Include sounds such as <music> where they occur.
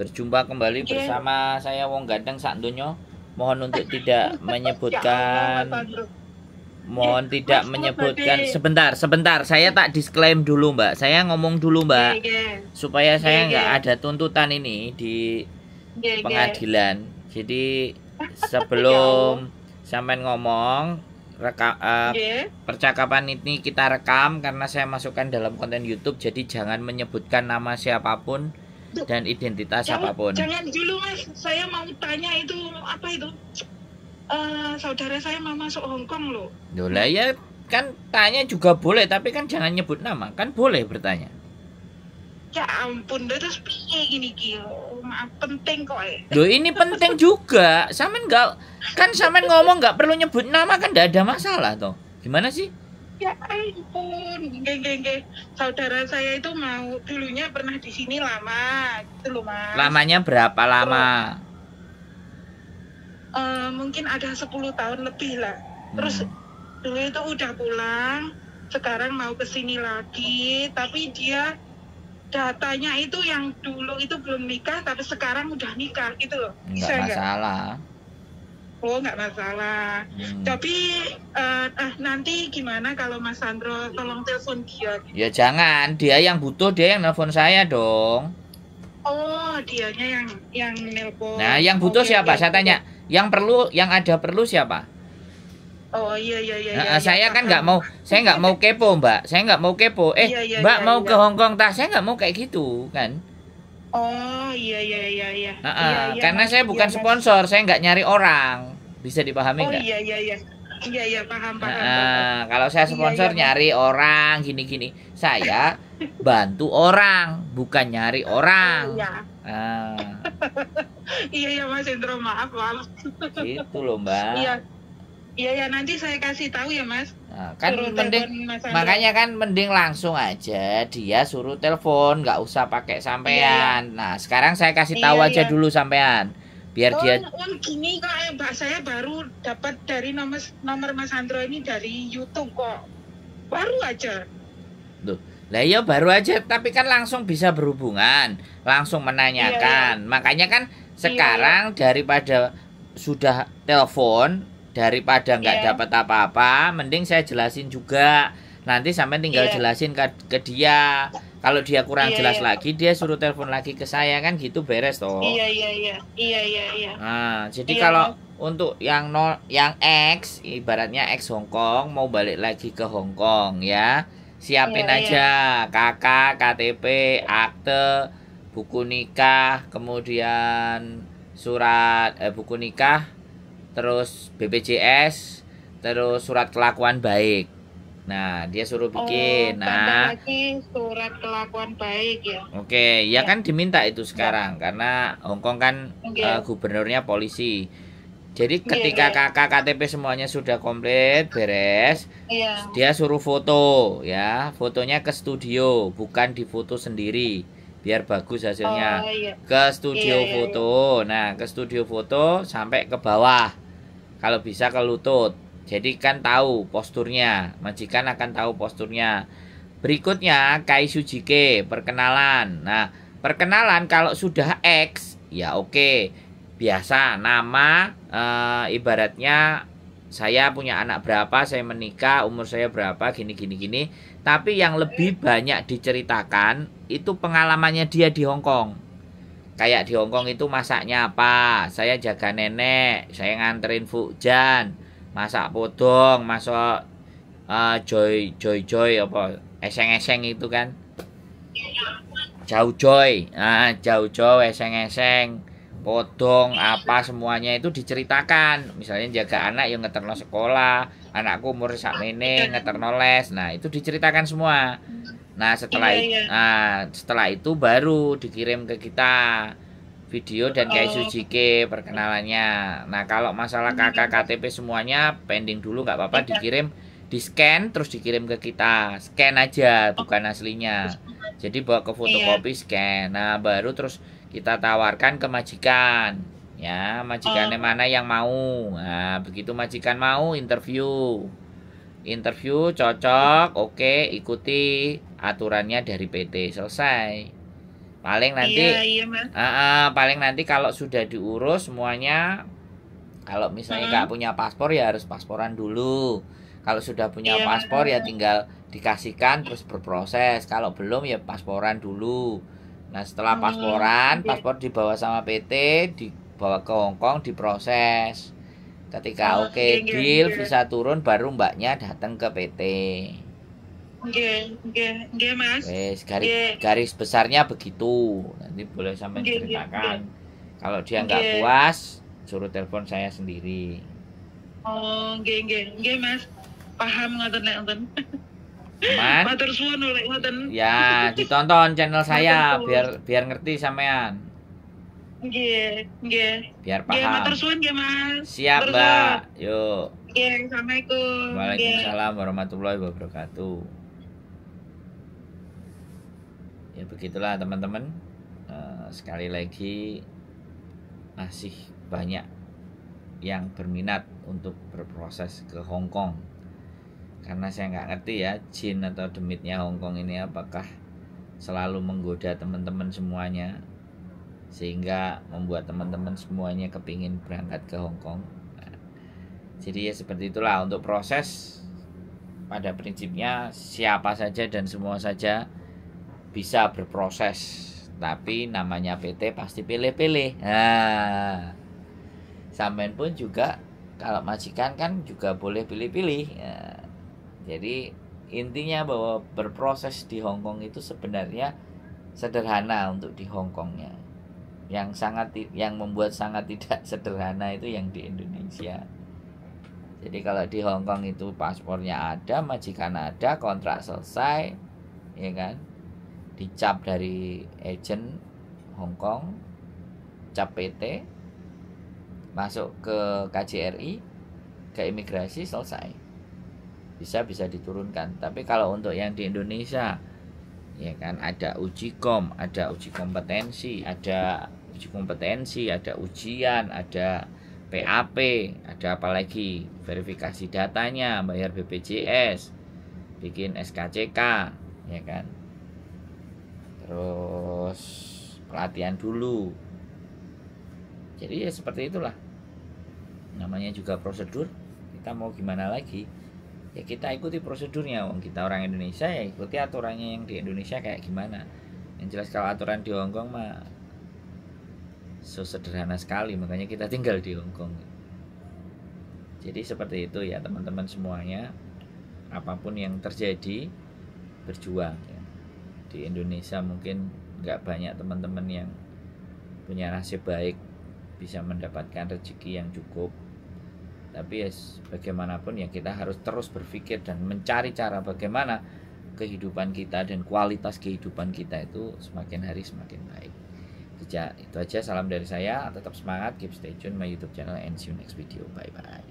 Berjumpa kembali yeah. bersama saya Wong Gadeng Santunyo. Mohon untuk tidak <laughs> ya menyebutkan mohon yeah, tidak menyebutkan tadi. sebentar sebentar saya tak disclaimer dulu mbak saya ngomong dulu mbak yeah, yeah. supaya saya iya, nggak iya. ada tuntutan ini di iya, pengadilan jadi <laughs> ya sebelum sampean ngomong reka, uh, percakapan ini kita rekam karena saya masukkan dalam konten YouTube jadi jangan menyebutkan nama siapapun dan identitas Jangan, apapun. Jangan dulu mas, saya mau tanya itu apa itu uh, saudara saya mau masuk Hongkong Kong loh. Dola ya kan tanya juga boleh tapi kan jangan nyebut nama kan boleh bertanya. Ya ampun, terus piye gini gil, ya, maaf penting kok. Lo eh. Loh ini penting juga, samen enggak kan samen ngomong nggak perlu nyebut nama kan nggak ada masalah toh. Gimana sih? ya ampun geng geng geng saudara saya itu mau dulunya pernah di sini lama gitu loh mas lamanya berapa lama uh, mungkin ada 10 tahun lebih lah hmm. terus dulu itu udah pulang sekarang mau ke sini lagi tapi dia datanya itu yang dulu itu belum nikah tapi sekarang udah nikah gitu loh nggak Bisa masalah gak? oh nggak masalah hmm. tapi uh, eh, nanti gimana kalau Mas Sandro tolong telepon dia gitu. ya jangan dia yang butuh dia yang nelpon saya dong oh dianya yang yang nelpon nah yang oh, butuh okay, iya, siapa ya. saya tanya yang perlu yang ada perlu siapa Oh iya iya iya. Nah, iya saya iya, kan nggak mau, saya nggak mau kepo mbak, saya nggak mau kepo. Eh iya, iya, mbak iya, mau iya. ke Hongkong tak? Saya nggak mau kayak gitu kan. Oh iya iya iya iya. Nah, iya, iya karena saya bukan iya, sponsor, saya nggak nyari orang. Bisa dipahami oh, nggak? Oh gak? iya iya iya. Iya iya paham paham. Nah, paham. kalau saya iya, sponsor iya, iya, nyari orang gini-gini, saya bantu orang, bukan nyari orang. Iya. Nah. <laughs> iya iya Mas Indro, maaf maaf. Itu loh, Mbak. Iya. Iya ya nanti saya kasih tahu ya mas. Nah, kan mending makanya kan mending langsung aja dia suruh telepon nggak usah pakai sampean. Iya. iya. Nah sekarang saya kasih tahu iya, aja iya. dulu sampean biar oh, dia. Oh gini kok eh, mbak saya baru dapat dari nomor nomor mas Andro ini dari YouTube kok baru aja. Tuh. Lah iya baru aja tapi kan langsung bisa berhubungan, langsung menanyakan. Iya, iya. Makanya kan sekarang iya, iya. daripada sudah telepon daripada nggak yeah. dapat apa-apa mending saya jelasin juga nanti sampai tinggal yeah. jelasin ke, ke dia kalau dia kurang yeah, jelas yeah. lagi dia suruh telepon lagi ke saya kan gitu beres toh iya iya iya iya iya iya nah jadi yeah. kalau untuk yang no yang X ibaratnya X Hongkong mau balik lagi ke Hongkong ya siapin yeah, aja yeah. kakak KTP akte buku nikah kemudian surat eh, buku nikah terus BPJS, terus surat kelakuan baik. Nah, dia suruh oh, bikin. Oh, nah, lagi surat kelakuan baik ya. Oke, okay. ya, ya kan diminta itu ya. sekarang ya. karena Hongkong kan ya. uh, gubernurnya polisi. Jadi iya, ketika ya, ya. kakak KTP semuanya sudah komplit, beres, ya. dia suruh foto ya. Fotonya ke studio, bukan difoto sendiri biar bagus hasilnya. Oh, iya. Ke studio iya, iya, iya. foto. Nah, ke studio foto sampai ke bawah. Kalau bisa ke lutut. Jadi kan tahu posturnya. Majikan akan tahu posturnya. Berikutnya Kai Sujike, perkenalan. Nah, perkenalan kalau sudah X, ya oke. Okay. Biasa nama e, ibaratnya saya punya anak berapa, saya menikah, umur saya berapa, gini gini gini tapi yang lebih banyak diceritakan itu pengalamannya dia di Hong Kong. Kayak di Hong Kong itu masaknya apa? Saya jaga nenek, saya nganterin Fujian, masak podong, masak uh, joy joy joy apa eseng-eseng itu kan. Jauh joy, ah jauh joy eseng-eseng potong apa semuanya itu diceritakan misalnya jaga anak yang ngeterno sekolah anakku umur sakmene ngeterno les nah itu diceritakan semua nah setelah iya, iya. Nah, setelah itu baru dikirim ke kita video dan kayak oh. Sujike perkenalannya nah kalau masalah kakak iya. KTP semuanya pending dulu nggak apa-apa iya. dikirim di scan terus dikirim ke kita scan aja oh. bukan aslinya jadi bawa ke fotokopi iya. scan nah baru terus kita tawarkan ke majikan ya majikannya oh. mana yang mau nah begitu majikan mau interview interview cocok oke okay, ikuti aturannya dari PT selesai paling nanti iya, iya, uh, uh, paling nanti kalau sudah diurus semuanya kalau misalnya nggak punya paspor ya harus pasporan dulu kalau sudah punya iya, paspor ya tinggal dikasihkan terus berproses kalau belum ya pasporan dulu Nah setelah pasporan, iya. paspor dibawa sama PT, dibawa ke Hong Kong, diproses. Ketika oke okay, iya, deal, iya. visa turun, baru mbaknya datang ke PT. oke, oke, okay, Mas. Wes, garis, okay. garis besarnya begitu. Nanti boleh sampai okay, ceritakan. okay. Kalau dia nggak puas, suruh telepon saya sendiri. Oh, oke, okay, okay, Mas. Paham nggak <laughs> tuh, Cuman Ya, ditonton channel saya biar biar ngerti sampean. Nggih, nggih. Biar paham. Nggih, matur suwun nggih, Mas. Siap, Mbak. Yuk. Nggih, Assalamualaikum. Waalaikumsalam warahmatullahi wabarakatuh. Ya begitulah teman-teman. Eh, sekali lagi masih banyak yang berminat untuk berproses ke Hong Kong karena saya nggak ngerti ya jin atau demitnya Hongkong ini apakah selalu menggoda teman-teman semuanya sehingga membuat teman-teman semuanya kepingin berangkat ke Hongkong Kong. Nah, jadi ya seperti itulah untuk proses pada prinsipnya siapa saja dan semua saja bisa berproses tapi namanya PT pasti pilih-pilih. Nah, sampean pun juga kalau majikan kan juga boleh pilih-pilih. Nah, jadi intinya bahwa berproses di Hong Kong itu sebenarnya sederhana untuk di Hong Kongnya. Yang sangat yang membuat sangat tidak <laughs> sederhana itu yang di Indonesia. Jadi kalau di Hong Kong itu paspornya ada, majikan ada, kontrak selesai, ya kan? Dicap dari agent Hong Kong, cap PT, masuk ke KJRI, ke imigrasi selesai bisa bisa diturunkan tapi kalau untuk yang di Indonesia ya kan ada uji kom ada uji kompetensi ada uji kompetensi ada ujian ada PAP ada apa lagi verifikasi datanya bayar BPJS bikin SKCK ya kan terus pelatihan dulu jadi ya seperti itulah namanya juga prosedur kita mau gimana lagi ya kita ikuti prosedurnya wong kita orang Indonesia ya ikuti aturannya yang di Indonesia kayak gimana yang jelas kalau aturan di Hong Kong mah so sederhana sekali makanya kita tinggal di Hong Kong jadi seperti itu ya teman-teman semuanya apapun yang terjadi berjuang ya. di Indonesia mungkin nggak banyak teman-teman yang punya nasib baik bisa mendapatkan rezeki yang cukup tapi ya bagaimanapun ya kita harus terus berpikir dan mencari cara bagaimana kehidupan kita dan kualitas kehidupan kita itu semakin hari semakin baik itu aja salam dari saya tetap semangat keep stay tune my youtube channel and see you next video bye bye